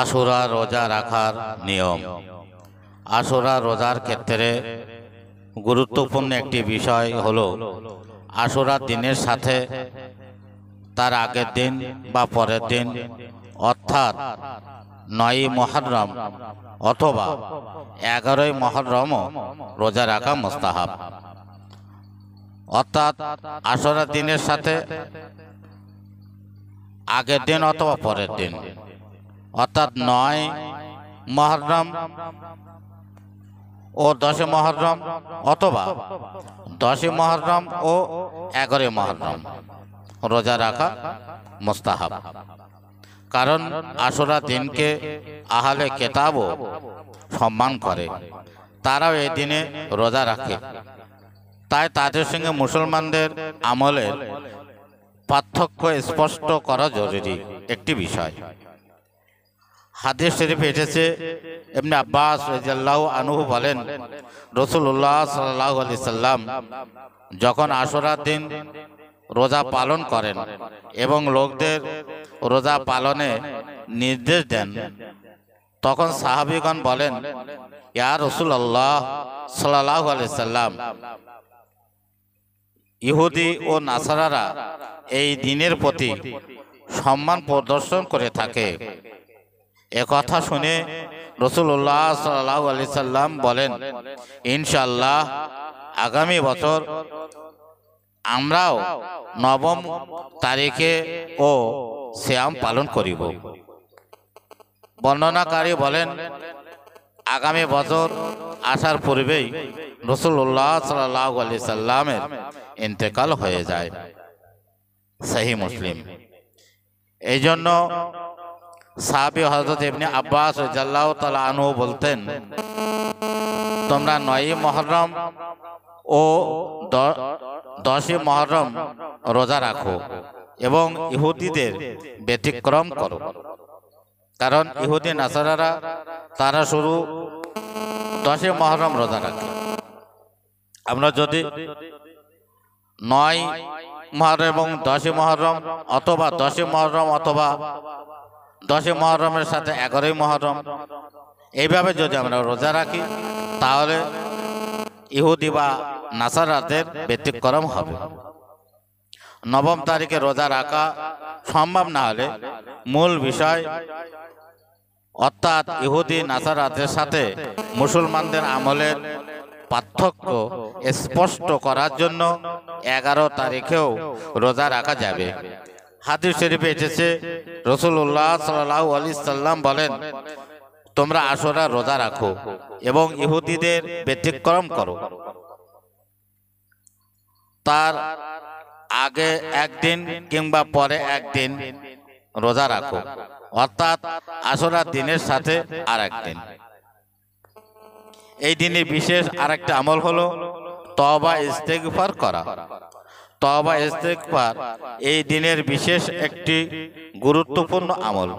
আশুরা রোজা রাখার নিয়ম আশুরা রোজার ক্ষেত্রে গুরুত্বপূর্ণ একটি বিষয় হল আশুরা দিনের সাথে তার আগের দিন বা পরের দিন অর্থাৎ নয়ই মহরম অথবা এগারোই মহরমও রোজা রাখা মোস্তাহাব অর্থাৎ আসরা দিনের সাথে আগের দিন অথবা পরের দিন অর্থাৎ নয় মহরম ও দশে মহরম অথবা দশে মহরম ও এগারো মহরম রোজা রাখা মোস্তাহাব কারণ আসরা দিনকে আহালে কেতাবও সম্মান করে তারাও এই দিনে রোজা রাখে তাই তাদের সঙ্গে মুসলমানদের আমলের পার্থক্য স্পষ্ট করা জরুরি একটি বিষয় হাদিস শরীফ এসেছে এমনি আব্বাস রাজিয়াল্লাহ আনুহু বলেন রসুল্লাহ সাল্লাহ আলি সাল্লাম যখন আশরার দিন রোজা পালন করেন এবং লোকদের রোজা পালনে নির্দেশ দেন তখন সাহাবিগণ বলেন ইয়া রসুল আল্লাহ সাল্লাহ সাল্লাম ইহুদি ও নাসারারা এই দিনের প্রতি সম্মান প্রদর্শন করে থাকে একথা শুনে রসুল্লাহ সাল্লাহ আলি সাল্লাম বলেন ইনশাল্লাহ আগামী বছর আমরাও নবম তারিখে ও শ্যাম পালন করিব বর্ণনাকারী বলেন আগামী বছর আসার পূর্বেই রসুল্লাহ সাল্লাহ আলি সাল্লামের ইন্তেকাল হয়ে যায় সেই মুসলিম এই জন্য সাহাবি হজরত ইবনে আব্বাস রাদিয়াল্লাহু তাআলা আনহু বলতেন তোমরা নয়ই মুহররম ও দশই মুহররম রোজা রাখো এবং ইহুদিদের ব্যতিক্রম করো কারণ ইহুদি নাসারারা তারা শুরু দশে মহরম রোজা রাখে আমরা যদি নয় মহরম এবং দশই মহরম অথবা দশে মহরম অথবা দশই মহরমের সাথে এগারোই মহরম এইভাবে যদি আমরা রোজা রাখি তাহলে ইহুদি বা নাসারাদের ব্যতিক্রম হবে নবম তারিখে রোজা রাখা সম্ভব না হলে মূল বিষয় অর্থাৎ ইহুদি নাসারাদের সাথে মুসলমানদের আমলের পার্থক্য স্পষ্ট করার জন্য এগারো তারিখেও রোজা রাখা যাবে হাদিস শরীফে এসেছে রসুল্লাহ সাল্লাহ আলি সাল্লাম বলেন তোমরা আসরা রোজা রাখো এবং ইহুদিদের ব্যতিক্রম করো তার আগে একদিন কিংবা পরে একদিন রোজা রাখো অর্থাৎ আসরা দিনের সাথে আর একদিন এই দিনে বিশেষ আরেকটা আমল হলো তবা ইস্তেগফার করা তবা ইস্তেকবার এই দিনের বিশেষ একটি গুরুত্বপূর্ণ আমল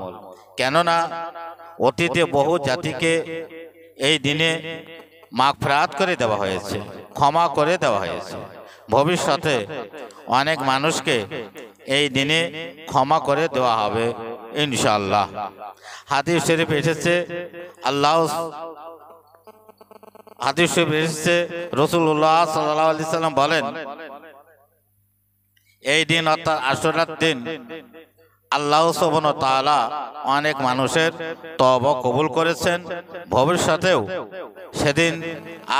কেননা অতীতে বহু জাতিকে এই দিনে ফেরাত করে দেওয়া হয়েছে ক্ষমা করে দেওয়া হয়েছে ভবিষ্যতে অনেক মানুষকে এই দিনে ক্ষমা করে দেওয়া হবে ইনশাল্লাহ হাদিস শরীফ এসেছে আল্লাহ হাদিস শরীফ এসেছে রসুল্লাহ সাল্লাহ আলি সাল্লাম বলেন এই দিন অর্থাৎ আশুরার দিন আল্লাহ সবন তালা অনেক মানুষের তব কবুল করেছেন ভবিষ্যতেও সেদিন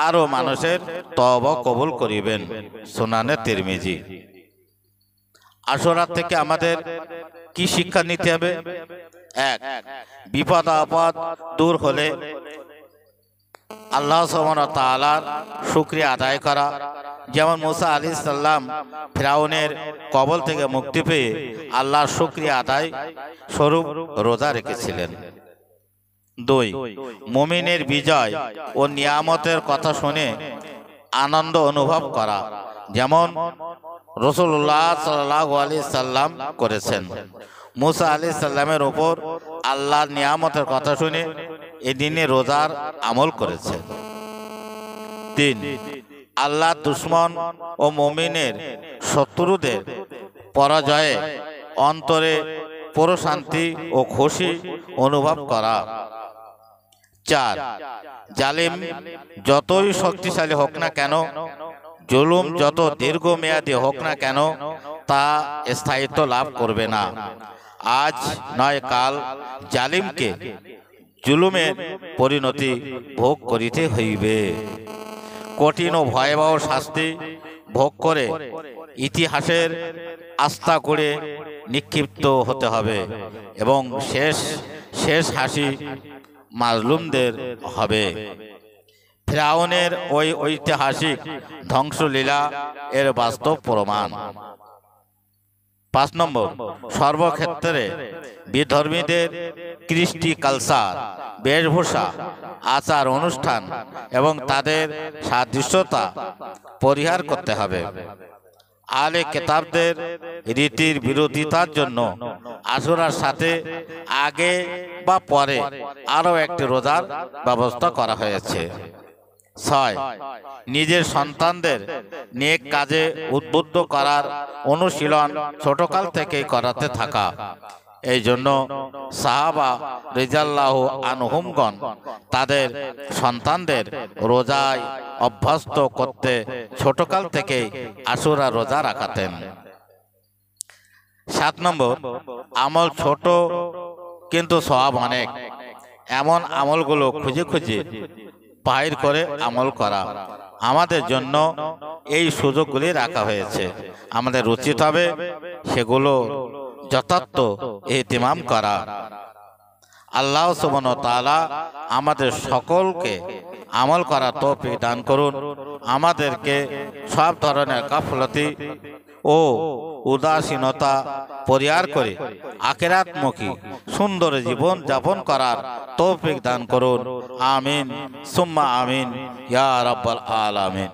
আরও মানুষের তব কবুল করিবেন সোনানে তিরমিজি আশুরার থেকে আমাদের কি শিক্ষা নিতে হবে এক বিপদ আপদ দূর হলে আল্লাহ সবন তালার শুক্রিয়া আদায় করা যেমন মোসা আলি সাল্লাম ফেরাউনের কবল থেকে মুক্তি পেয়ে আল্লাহর শুক্রিয়া আদায় স্বরূপ রোজা রেখেছিলেন দুই মুমিনের বিজয় ও নিয়ামতের কথা শুনে আনন্দ অনুভব করা যেমন রসুল্লাহ সাল্লাহ আলি সাল্লাম করেছেন মুসা আলি সাল্লামের ওপর আল্লাহর নিয়ামতের কথা শুনে এদিনে রোজার আমল করেছেন তিন আল্লাহ দুশ্মন ও মমিনের শত্রুদের পরাজয়ে অন্তরে পরশান্তি ও খুশি অনুভব করা চার জালিম যতই শক্তিশালী হোক না কেন জুলুম যত দীর্ঘমেয়াদী হোক না কেন তা স্থায়িত্ব লাভ করবে না আজ নয় কাল জালিমকে জুলুমের পরিণতি ভোগ করিতে হইবে কঠিন ও ভয়াবহ শাস্তি ভোগ করে ইতিহাসের আস্থা করে নিক্ষিপ্ত হতে হবে এবং শেষ শেষ হাসি মাজলুমদের হবে ফ্রাউনের ওই ঐতিহাসিক ধ্বংসলীলা এর বাস্তব প্রমাণ পাঁচ নম্বর সর্বক্ষেত্রে বিধর্মীদের কৃষ্টি কালচার বেশভূষা আচার অনুষ্ঠান এবং তাদের সাদৃশ্যতা পরিহার করতে হবে আলে কেতাবদের রীতির বিরোধিতার জন্য আসরার সাথে আগে বা পরে আরও একটি রোজার ব্যবস্থা করা হয়েছে ছয় নিজের সন্তানদের নেক কাজে উদ্বুদ্ধ করার অনুশীলন ছোটকাল থেকেই করাতে থাকা এই জন্য সাহাবা রিজাল্লাহ আনহুমগণ তাদের সন্তানদের রোজায় অভ্যস্ত করতে ছোটকাল থেকেই আসুরা রোজা রাখাতেন সাত নম্বর আমল ছোট কিন্তু সব অনেক এমন আমলগুলো খুঁজে খুঁজে বাহির করে আমল করা আমাদের জন্য এই সুযোগগুলি রাখা হয়েছে আমাদের উচিত হবে সেগুলো যথার্থ এহতিমাম করা আল্লাহ সুবন তালা আমাদের সকলকে আমল করা তৌফিক দান করুন আমাদেরকে সব ধরনের গাফলতি ও উদাসীনতা পরিহার করে আকেরাতমুখী সুন্দর জীবন যাপন করার তৌফিক দান করুন আমিন সুম্মা আমিন ইয়া রাব্বাল আলামিন